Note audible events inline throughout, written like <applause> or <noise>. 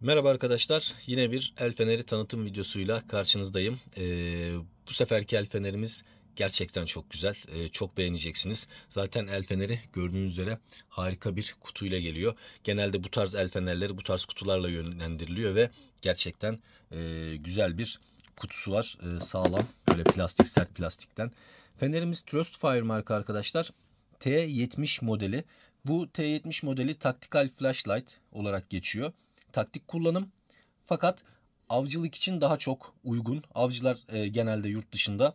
Merhaba arkadaşlar. Yine bir el feneri tanıtım videosuyla karşınızdayım. Ee, bu seferki el fenerimiz gerçekten çok güzel. Ee, çok beğeneceksiniz. Zaten el feneri gördüğünüz üzere harika bir kutuyla geliyor. Genelde bu tarz el fenerleri bu tarz kutularla yönlendiriliyor ve gerçekten e, güzel bir kutusu var. E, sağlam böyle plastik sert plastikten. Fenerimiz Trust Fire marka arkadaşlar. T70 modeli. Bu T70 modeli taktikal flashlight olarak geçiyor taktik kullanım. Fakat avcılık için daha çok uygun. Avcılar e, genelde yurt dışında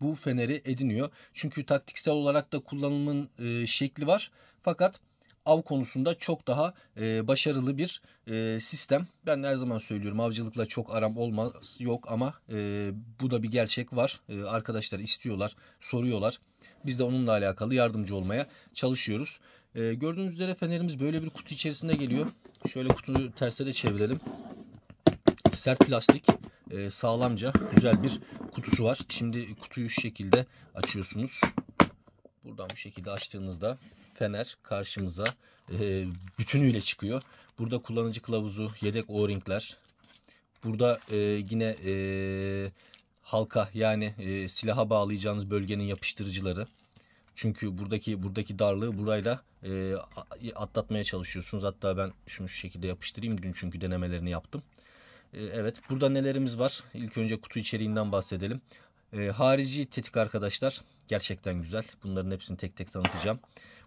bu feneri ediniyor. Çünkü taktiksel olarak da kullanımın e, şekli var. Fakat av konusunda çok daha e, başarılı bir e, sistem. Ben her zaman söylüyorum avcılıkla çok aram olmaz yok ama e, bu da bir gerçek var. E, arkadaşlar istiyorlar, soruyorlar. Biz de onunla alakalı yardımcı olmaya çalışıyoruz. E, gördüğünüz üzere fenerimiz böyle bir kutu içerisinde geliyor. Şöyle kutuyu terse de çevirelim. Sert plastik e, sağlamca güzel bir kutusu var. Şimdi kutuyu şu şekilde açıyorsunuz. Buradan bu şekilde açtığınızda fener karşımıza e, bütünüyle çıkıyor. Burada kullanıcı kılavuzu, yedek o-ringler. Burada e, yine e, halka yani e, silaha bağlayacağınız bölgenin yapıştırıcıları. Çünkü buradaki buradaki darlığı burayla e, atlatmaya çalışıyorsunuz. Hatta ben şunu şu şekilde yapıştırayım dün çünkü denemelerini yaptım. E, evet burada nelerimiz var? İlk önce kutu içeriğinden bahsedelim. E, harici tetik arkadaşlar gerçekten güzel. Bunların hepsini tek tek tanıtacağım.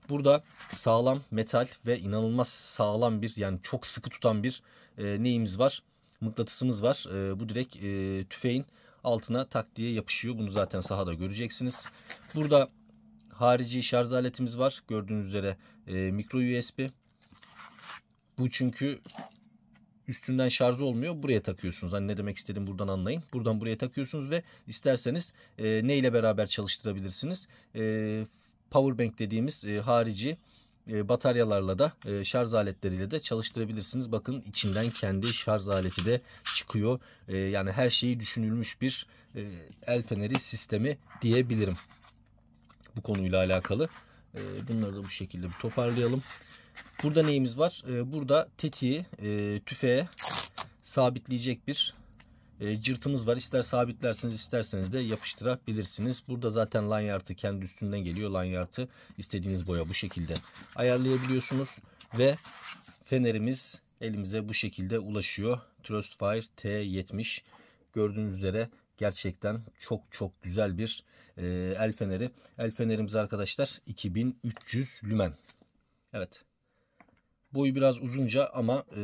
Burada sağlam metal ve inanılmaz sağlam bir yani çok sıkı tutan bir e, neyimiz var? Mıknatısımız var. E, bu direkt e, tüfeğin altına tak diye yapışıyor. Bunu zaten sahada göreceksiniz. Burada harici şarj aletimiz var. Gördüğünüz üzere e, mikro USB. Bu çünkü üstünden şarj olmuyor. Buraya takıyorsunuz. Hani ne demek istedim buradan anlayın. Buradan buraya takıyorsunuz ve isterseniz e, ne ile beraber çalıştırabilirsiniz. E, powerbank dediğimiz e, harici e, bataryalarla da e, şarj aletleriyle de çalıştırabilirsiniz. Bakın içinden kendi şarj aleti de çıkıyor. E, yani her şeyi düşünülmüş bir e, el feneri sistemi diyebilirim bu konuyla alakalı. Ee, bunları da bu şekilde bir toparlayalım. Burada neyimiz var? Ee, burada tetiği e, tüfeğe sabitleyecek bir e, cırtımız var. İster sabitlersiniz isterseniz de yapıştırabilirsiniz. Burada zaten lanyartı kendi üstünden geliyor. Lanyartı istediğiniz boya bu şekilde ayarlayabiliyorsunuz. Ve fenerimiz elimize bu şekilde ulaşıyor. Trustfire T70 gördüğünüz üzere gerçekten çok çok güzel bir e, el feneri. El fenerimiz arkadaşlar 2300 lümen. Evet. Boyu biraz uzunca ama e,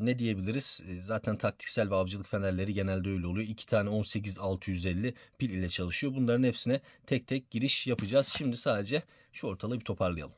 ne diyebiliriz? E, zaten taktiksel ve avcılık fenerleri genelde öyle oluyor. İki tane 18650 pil ile çalışıyor. Bunların hepsine tek tek giriş yapacağız. Şimdi sadece şu ortalığı bir toparlayalım.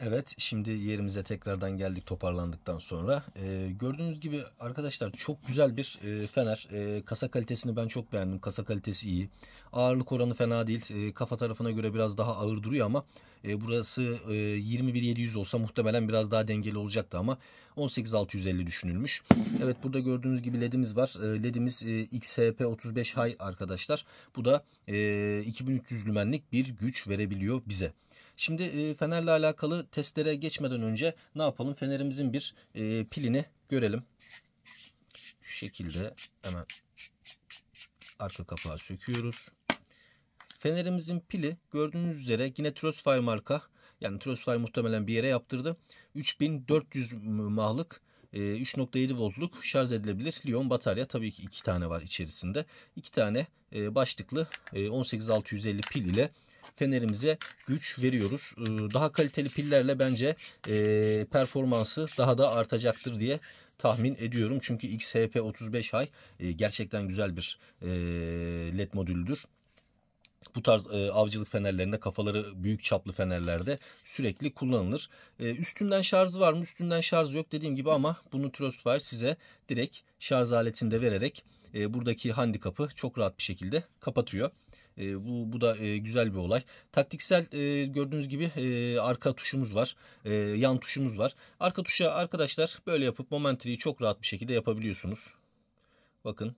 Evet şimdi yerimize tekrardan geldik toparlandıktan sonra. Ee, gördüğünüz gibi arkadaşlar çok güzel bir e, fener. E, kasa kalitesini ben çok beğendim. Kasa kalitesi iyi. Ağırlık oranı fena değil. E, kafa tarafına göre biraz daha ağır duruyor ama e, burası e, 21700 olsa muhtemelen biraz daha dengeli olacaktı ama 18650 düşünülmüş. Evet burada gördüğünüz gibi ledimiz var. E, ledimiz e, e XHP35 High arkadaşlar. Bu da e, 2300 lümenlik bir güç verebiliyor bize. Şimdi e, fenerle alakalı testlere geçmeden önce ne yapalım? Fenerimizin bir e, pilini görelim. Şu şekilde hemen arka kapağı söküyoruz. Fenerimizin pili gördüğünüz üzere yine Trosfire marka yani Trosfire muhtemelen bir yere yaptırdı. 3400 mahlık 3.7 voltluk şarj edilebilir Lion batarya tabii ki iki tane var içerisinde. iki tane e, başlıklı 18650 e, pil ile fenerimize güç veriyoruz. E, daha kaliteli pillerle bence performansı daha da artacaktır diye tahmin ediyorum. Çünkü XHP 35i gerçekten güzel bir led modüldür bu tarz e, avcılık fenerlerinde kafaları büyük çaplı fenerlerde sürekli kullanılır. E, üstünden şarjı var mı? Üstünden şarjı yok dediğim gibi ama bunu Trustfire size direkt şarj aletinde vererek e, buradaki handikapı çok rahat bir şekilde kapatıyor. E, bu, bu da e, güzel bir olay. Taktiksel e, gördüğünüz gibi e, arka tuşumuz var. E, yan tuşumuz var. Arka tuşa arkadaşlar böyle yapıp momentriyi çok rahat bir şekilde yapabiliyorsunuz. Bakın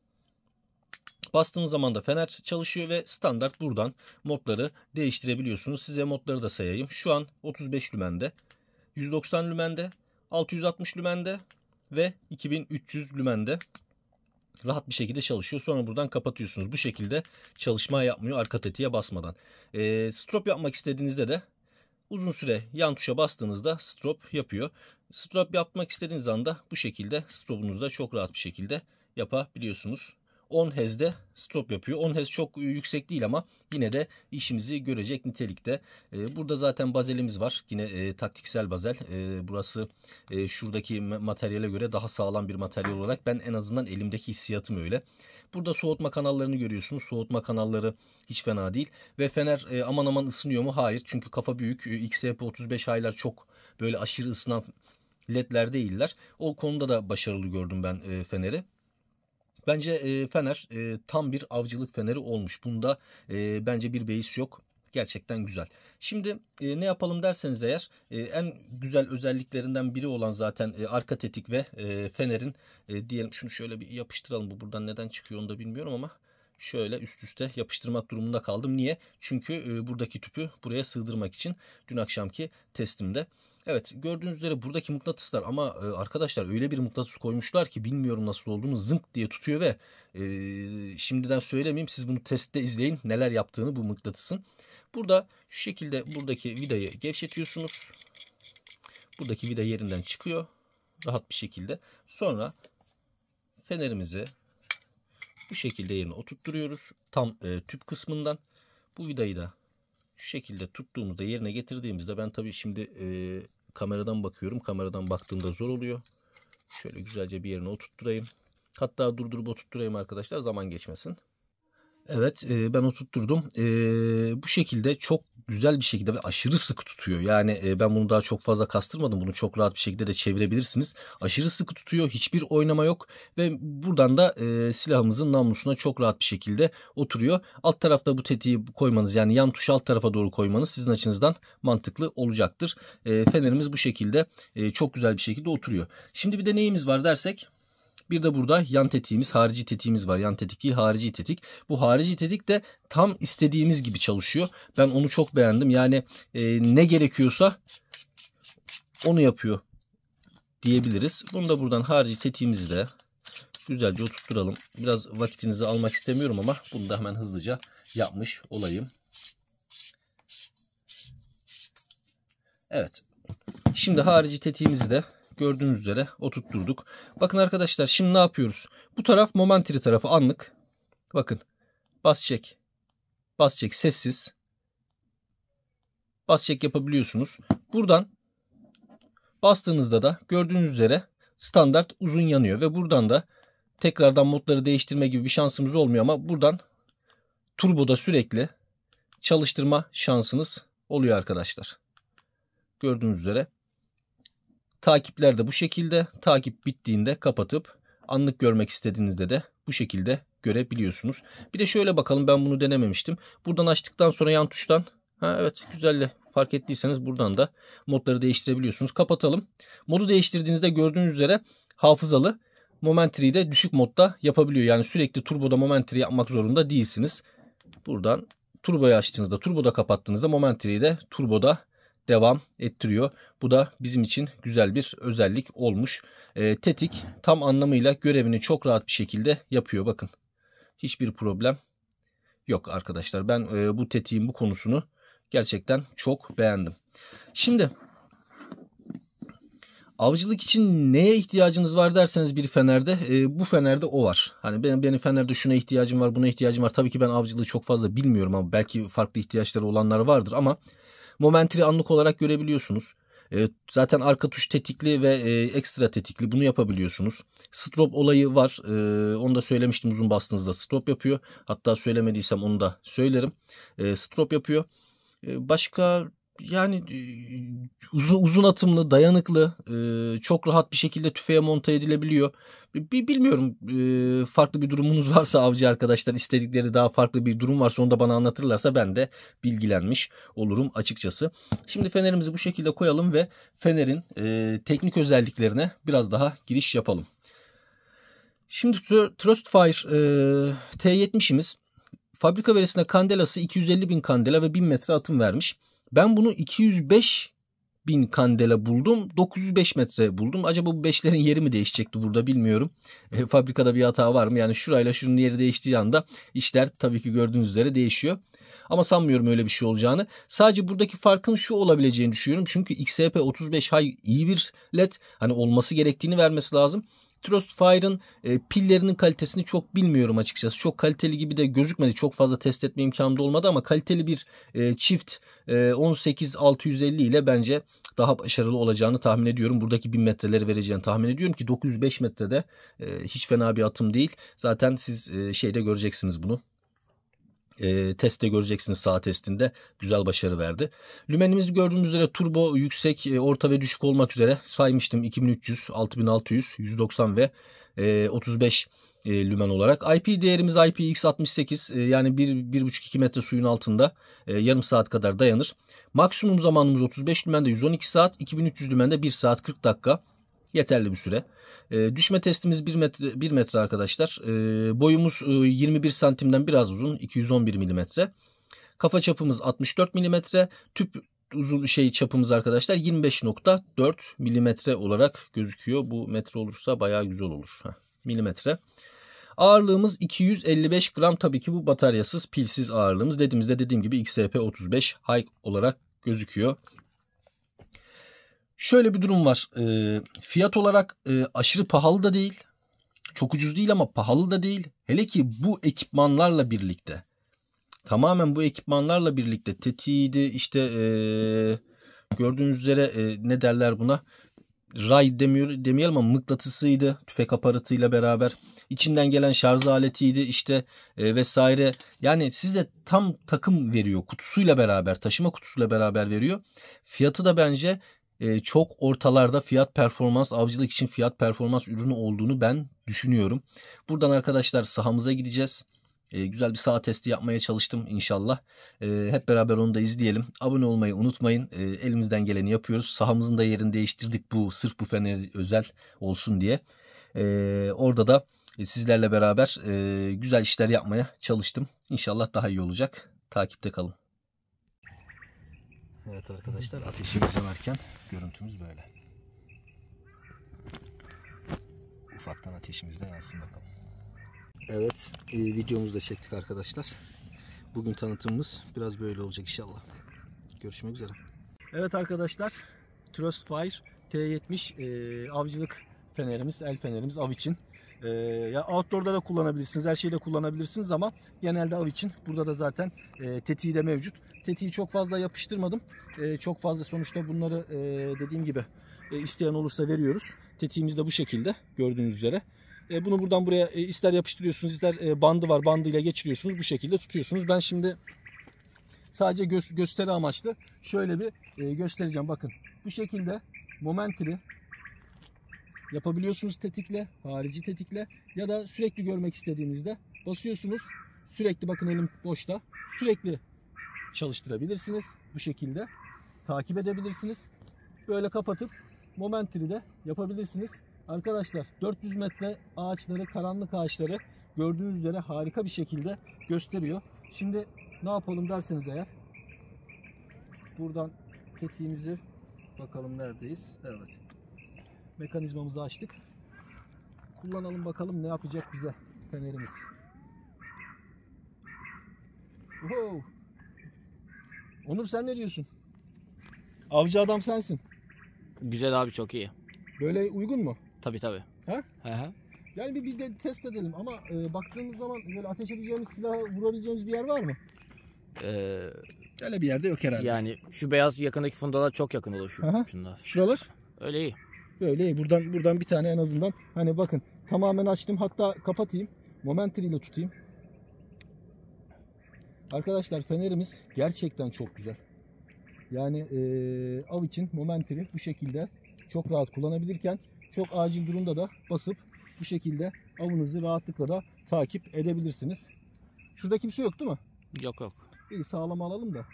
Bastığınız zaman da fener çalışıyor ve standart buradan modları değiştirebiliyorsunuz. Size modları da sayayım. Şu an 35 lümende, 190 lümende, 660 lümende ve 2300 lümende rahat bir şekilde çalışıyor. Sonra buradan kapatıyorsunuz. Bu şekilde çalışma yapmıyor arka tetiğe basmadan. E, strop yapmak istediğinizde de uzun süre yan tuşa bastığınızda strop yapıyor. Strop yapmak istediğiniz anda bu şekilde da çok rahat bir şekilde yapabiliyorsunuz. 10 hezde stop yapıyor. 10 hez çok yüksek değil ama yine de işimizi görecek nitelikte. E, burada zaten bazelimiz var. Yine e, taktiksel bazel. E, burası e, şuradaki materyale göre daha sağlam bir materyal olarak ben en azından elimdeki hissiyatım öyle. Burada soğutma kanallarını görüyorsunuz. Soğutma kanalları hiç fena değil. Ve fener e, aman aman ısınıyor mu? Hayır. Çünkü kafa büyük. E, XCP35 e aylar çok böyle aşırı ısınan ledler değiller. O konuda da başarılı gördüm ben e, feneri. Bence e, Fener e, tam bir avcılık Feneri olmuş. Bunda e, bence bir beis yok. Gerçekten güzel. Şimdi e, ne yapalım derseniz eğer e, en güzel özelliklerinden biri olan zaten e, arka tetik ve e, Fener'in e, diyelim şunu şöyle bir yapıştıralım. Bu buradan neden çıkıyor onu da bilmiyorum ama şöyle üst üste yapıştırmak durumunda kaldım. Niye? Çünkü e, buradaki tüpü buraya sığdırmak için dün akşamki testimde. Evet gördüğünüz üzere buradaki mıknatıslar ama e, arkadaşlar öyle bir mıknatıs koymuşlar ki bilmiyorum nasıl olduğunu zınk diye tutuyor ve e, şimdiden söylemeyeyim siz bunu testte izleyin neler yaptığını bu mıknatısın. Burada şu şekilde buradaki vidayı gevşetiyorsunuz. Buradaki vida yerinden çıkıyor rahat bir şekilde. Sonra fenerimizi bu şekilde yerine oturtturuyoruz tam e, tüp kısmından. Bu vidayı da şu şekilde tuttuğumuzda yerine getirdiğimizde ben tabii şimdi e, kameradan bakıyorum. Kameradan baktığımda zor oluyor. Şöyle güzelce bir yerine oturtturayım. Hatta durdurup oturtturayım arkadaşlar zaman geçmesin. Evet e, ben oturtturdum. E, bu şekilde çok güzel bir şekilde ve aşırı sıkı tutuyor. Yani e, ben bunu daha çok fazla kastırmadım. Bunu çok rahat bir şekilde de çevirebilirsiniz. Aşırı sıkı tutuyor. Hiçbir oynama yok. Ve buradan da e, silahımızın namlusuna çok rahat bir şekilde oturuyor. Alt tarafta bu tetiği koymanız yani yan tuş alt tarafa doğru koymanız sizin açınızdan mantıklı olacaktır. E, fenerimiz bu şekilde e, çok güzel bir şekilde oturuyor. Şimdi bir de neyimiz var dersek bir de burada yan tetiğimiz, harici tetiğimiz var. Yan tetik harici tetik. Bu harici tetik de tam istediğimiz gibi çalışıyor. Ben onu çok beğendim. Yani e, ne gerekiyorsa onu yapıyor diyebiliriz. Bunu da buradan harici tetiğimizi de güzelce oturtturalım. Biraz vakitinizi almak istemiyorum ama bunu da hemen hızlıca yapmış olayım. Evet. Şimdi harici tetiğimizi de Gördüğünüz üzere oturtturduk. Bakın arkadaşlar şimdi ne yapıyoruz? Bu taraf momentary tarafı anlık. Bakın bas çek. Bas çek sessiz. Bas çek yapabiliyorsunuz. Buradan bastığınızda da gördüğünüz üzere standart uzun yanıyor ve buradan da tekrardan modları değiştirme gibi bir şansımız olmuyor ama buradan turboda sürekli çalıştırma şansınız oluyor arkadaşlar. Gördüğünüz üzere Takipler de bu şekilde. Takip bittiğinde kapatıp anlık görmek istediğinizde de bu şekilde görebiliyorsunuz. Bir de şöyle bakalım ben bunu denememiştim. Buradan açtıktan sonra yan tuştan ha evet güzelle fark ettiyseniz buradan da modları değiştirebiliyorsunuz. Kapatalım. Modu değiştirdiğinizde gördüğünüz üzere hafızalı momentry'i de düşük modda yapabiliyor. Yani sürekli turboda momentry yapmak zorunda değilsiniz. Buradan turboyu açtığınızda, turboda kapattığınızda momentry'i de turboda devam ettiriyor. Bu da bizim için güzel bir özellik olmuş. E, tetik tam anlamıyla görevini çok rahat bir şekilde yapıyor bakın. Hiçbir problem yok arkadaşlar. Ben e, bu tetiğin bu konusunu gerçekten çok beğendim. Şimdi avcılık için neye ihtiyacınız var derseniz bir fenerde e, bu fenerde o var. Hani benim, benim fenerde şuna ihtiyacım var buna ihtiyacım var. Tabii ki ben avcılığı çok fazla bilmiyorum ama belki farklı ihtiyaçları olanlar vardır ama momentini anlık olarak görebiliyorsunuz. E, zaten arka tuş tetikli ve e, ekstra tetikli bunu yapabiliyorsunuz. Strop olayı var. E, onu da söylemiştim uzun bastığınızda strop yapıyor. Hatta söylemediysem onu da söylerim. E, strop yapıyor. başka yani e, uzun, uzun atımlı, dayanıklı, e, çok rahat bir şekilde tüfeğe monte edilebiliyor. bilmiyorum e, farklı bir durumunuz <laughs> varsa avcı arkadaşlar istedikleri daha farklı bir durum varsa onu da bana anlatırlarsa ben de bilgilenmiş olurum açıkçası. Şimdi fenerimizi bu şekilde koyalım ve fenerin teknik özelliklerine biraz daha giriş yapalım. Şimdi Trustfire e, T70'imiz fabrika verisine kandelası 250 bin kandela ve 1000 metre atım vermiş. Ben bunu 205 bin kandela buldum. 905 metre buldum. Acaba bu 5'lerin yeri mi değişecekti burada bilmiyorum. E, fabrikada bir hata var mı? Yani şurayla şunun yeri değiştiği anda işler tabii ki gördüğünüz üzere değişiyor. Ama sanmıyorum öyle bir şey olacağını. Sadece buradaki farkın şu olabileceğini düşünüyorum. Çünkü XSP 35 High iyi bir led. Hani olması gerektiğini vermesi lazım. Trustfire'ın e, pillerinin kalitesini çok bilmiyorum açıkçası. Çok kaliteli gibi de gözükmedi. Çok fazla test etme imkanı da olmadı ama kaliteli bir e, çift e, 18650 ile bence daha başarılı olacağını tahmin ediyorum. Buradaki 1000 metreleri vereceğini tahmin ediyorum ki 905 metrede e, hiç fena bir atım değil. Zaten siz e, şeyde göreceksiniz bunu e, testte göreceksiniz sağ testinde güzel başarı verdi. Lümenimiz gördüğümüz üzere turbo yüksek, e, orta ve düşük olmak üzere saymıştım 2300, 6600, 190 ve e, 35 e, lümen olarak. IP değerimiz IPX68 e, yani 1-1,5-2 metre suyun altında e, yarım saat kadar dayanır. Maksimum zamanımız 35 lümende 112 saat, 2300 lümende 1 saat 40 dakika yeterli bir süre. E, düşme testimiz 1 metre, 1 metre arkadaşlar. E, boyumuz e, 21 santimden biraz uzun 211 milimetre. Kafa çapımız 64 milimetre. Tüp uzun şey çapımız arkadaşlar 25.4 milimetre olarak gözüküyor. Bu metre olursa bayağı güzel olur. Heh, milimetre. Ağırlığımız 255 gram. Tabii ki bu bataryasız, pilsiz ağırlığımız. dediğimizde dediğim gibi XRP35 High olarak gözüküyor. Şöyle bir durum var. E, fiyat olarak e, aşırı pahalı da değil. Çok ucuz değil ama pahalı da değil. Hele ki bu ekipmanlarla birlikte. Tamamen bu ekipmanlarla birlikte tetiğiydi işte e, gördüğünüz üzere e, ne derler buna ray demiyor, demeyelim ama mıknatısıydı tüfek aparatıyla beraber. İçinden gelen şarj aletiydi işte e, vesaire. Yani size tam takım veriyor kutusuyla beraber taşıma kutusuyla beraber veriyor. Fiyatı da bence e, çok ortalarda fiyat performans avcılık için fiyat performans ürünü olduğunu ben düşünüyorum. Buradan arkadaşlar sahamıza gideceğiz. Ee, güzel bir saha testi yapmaya çalıştım inşallah. Ee, hep beraber onu da izleyelim. Abone olmayı unutmayın. elimizden geleni yapıyoruz. Sahamızın da yerini değiştirdik bu sırf bu Fener özel olsun diye. orada da e, sizlerle beraber e, güzel işler yapmaya çalıştım. İnşallah daha iyi olacak. Takipte kalın. Evet arkadaşlar ateşimiz yanarken görüntümüz böyle. Ufaktan ateşimiz de yansın bakalım. Evet e, videomuzu da çektik arkadaşlar. Bugün tanıtımımız biraz böyle olacak inşallah. Görüşmek üzere. Evet arkadaşlar Trust T70 e, avcılık fenerimiz, el fenerimiz av için e, ya outdoor'da da kullanabilirsiniz. Her şeyde kullanabilirsiniz ama genelde av için burada da zaten e, tetiği de mevcut. Tetiği çok fazla yapıştırmadım. E, çok fazla sonuçta bunları e, dediğim gibi e, isteyen olursa veriyoruz. Tetiğimiz de bu şekilde gördüğünüz üzere. E, bunu buradan buraya e, ister yapıştırıyorsunuz ister e, bandı var bandıyla geçiriyorsunuz bu şekilde tutuyorsunuz. Ben şimdi sadece gö gösteri amaçlı şöyle bir e, göstereceğim bakın. Bu şekilde momentiri yapabiliyorsunuz tetikle, harici tetikle ya da sürekli görmek istediğinizde basıyorsunuz. Sürekli bakın elim boşta. Sürekli çalıştırabilirsiniz. Bu şekilde takip edebilirsiniz. Böyle kapatıp momentini de yapabilirsiniz. Arkadaşlar 400 metre ağaçları, karanlık ağaçları gördüğünüz üzere harika bir şekilde gösteriyor. Şimdi ne yapalım derseniz eğer buradan tetiğimizi bakalım neredeyiz. Evet mekanizmamızı açtık. Kullanalım bakalım ne yapacak bize fenerimiz. Wow. Onur sen ne diyorsun? Avcı adam sensin. Güzel abi çok iyi. Böyle uygun mu? Tabi tabi. Ha? He he. Yani bir, bir de test edelim ama e, baktığımız zaman böyle ateş edeceğimiz silahı vurabileceğimiz bir yer var mı? Ee, Öyle bir yerde yok herhalde. Yani şu beyaz yakındaki fundalar çok yakın olur şu, Şuralar? Öyle iyi. Böyle e, buradan buradan bir tane en azından hani bakın tamamen açtım hatta kapatayım. Momentary ile tutayım. Arkadaşlar fenerimiz gerçekten çok güzel. Yani e, av için momentary bu şekilde çok rahat kullanabilirken çok acil durumda da basıp bu şekilde avınızı rahatlıkla da takip edebilirsiniz. Şurada kimse yok değil mi? Yok yok. İyi sağlam alalım da.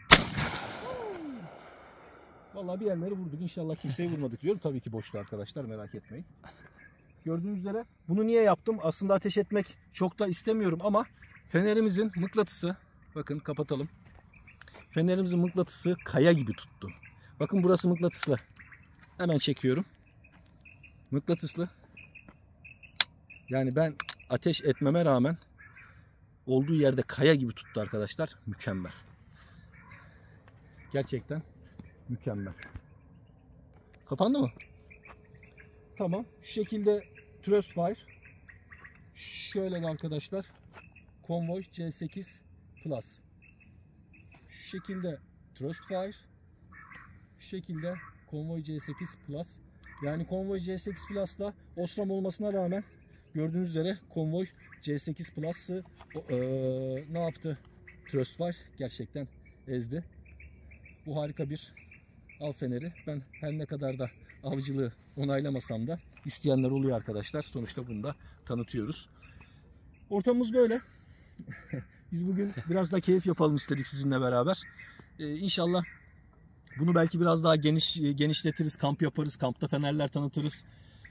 Vallahi bir yerleri vurduk. İnşallah kimseyi vurmadık diyorum. Tabii ki boştu arkadaşlar merak etmeyin. Gördüğünüz üzere bunu niye yaptım? Aslında ateş etmek çok da istemiyorum ama fenerimizin mıklatısı bakın kapatalım. Fenerimizin mıklatısı kaya gibi tuttu. Bakın burası mıknatıslı. Hemen çekiyorum. Mıknatıslı. Yani ben ateş etmeme rağmen olduğu yerde kaya gibi tuttu arkadaşlar. Mükemmel. Gerçekten Mükemmel. Kapandı mı? Tamam. Şu şekilde Trust Şöyle de arkadaşlar. Convoy C8 Plus. Şu şekilde Trust Şu şekilde Convoy C8 Plus. Yani Convoy C8 Plus'la Osram olmasına rağmen gördüğünüz üzere Convoy C8 Plus'ı e, ne yaptı? Trust gerçekten ezdi. Bu harika bir Al feneri. Ben her ne kadar da avcılığı onaylamasam da isteyenler oluyor arkadaşlar. Sonuçta bunu da tanıtıyoruz. Ortamımız böyle. <laughs> Biz bugün biraz da keyif yapalım istedik sizinle beraber. Ee, inşallah bunu belki biraz daha geniş e, genişletiriz. Kamp yaparız. Kampta fenerler tanıtırız.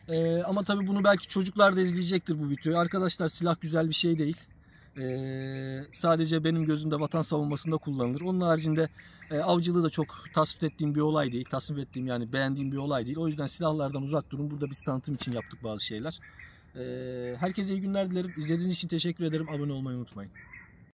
Ee, ama tabii bunu belki çocuklar da izleyecektir bu videoyu. Arkadaşlar silah güzel bir şey değil. Ee, sadece benim gözümde vatan savunmasında kullanılır. Onun haricinde e, avcılığı da çok tasvip ettiğim bir olay değil. Tasvip ettiğim yani beğendiğim bir olay değil. O yüzden silahlardan uzak durun. Burada biz tanıtım için yaptık bazı şeyler. Ee, herkese iyi günler dilerim. İzlediğiniz için teşekkür ederim. Abone olmayı unutmayın.